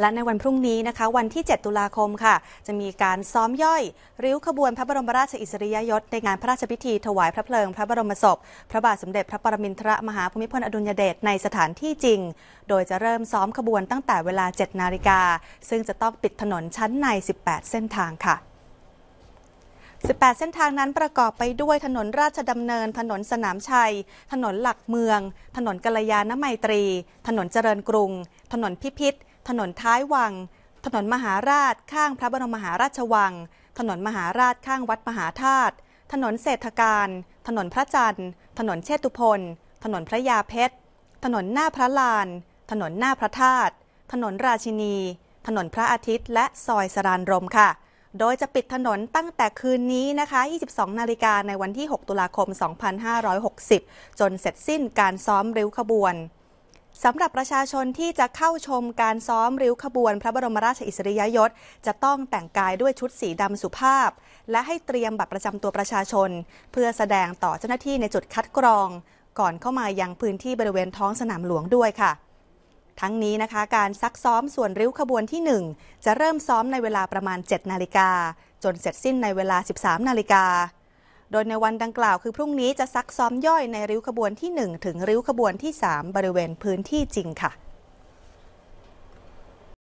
และในวันพรุ่งนี้นะคะ วันที่ 7 ตุลาคมค่ะ จะมีการซ้อมย่อย ริ้วขบวนพระบรมราชอิสริยยศ ในงานพระราชพิธีถวายพระเพลิงพระบรมศพ พระบาทสมเด็จพระปรมินทรมหาภูมิพลอดุลยเดชในสถานที่จริง โดยจะเริ่มซ้อมขบวนตั้งแต่เวลา 7 นาฬิกา ซึ่งจะต้องปิดถนนชั้นใน 18 เส้นทางค่ะ18 เส้นทางนั้นประกอบไปด้วยถนนราชดำเนิน ถนนสนามชัย ถนนหลักเมือง ถนนกัลยาณมัยตรี ถนนเจริญกรุง ถนนพิพิธ ถนนท้ายวัง ถนนมหาราชข้างพระบรมมหาราชวัง ถนนมหาราชข้างวัดมหาธาตุ ถนนเศรษฐการ ถนนพระจันทร์ ถนนเชตุพนถนนพระยาเพชร ถนนหน้าพระลาน ถนนหน้าพระธาตุ ถนนราชินี ถนนพระอาทิตย์และซอยสรานรมค่ะโดยจะปิดถนนตั้งแต่คืนนี้นะคะ 22 นาฬิกาในวันที่ 6 ตุลาคม 2560 จนเสร็จสิ้นการซ้อมริ้วขบวน สำหรับประชาชนที่จะเข้าชมการซ้อมริ้วขบวน พระบรมราชอิสริยยศ จะต้องแต่งกายด้วยชุดสีดำสุภาพ และให้เตรียมบัตรประจำตัวประชาชน เพื่อแสดงต่อเจ้าหน้าที่ในจุดคัดกรอง ก่อนเข้ามายังพื้นที่บริเวณท้องสนามหลวงด้วยค่ะทั้งนี้นะคะการซักซ้อมส่วนริ้วขบวนที่ 1 จะเริ่มซ้อมในเวลาประมาณ 7นาฬิกาจนเสร็จสิ้นในเวลา 13นาฬิกา โดยในวันดังกล่าวคือพรุ่งนี้จะซักซ้อมย่อยในริ้วขบวนที่ 1 ถึงริ้วขบวนที่ 3 บริเวณพื้นที่จริงค่ะ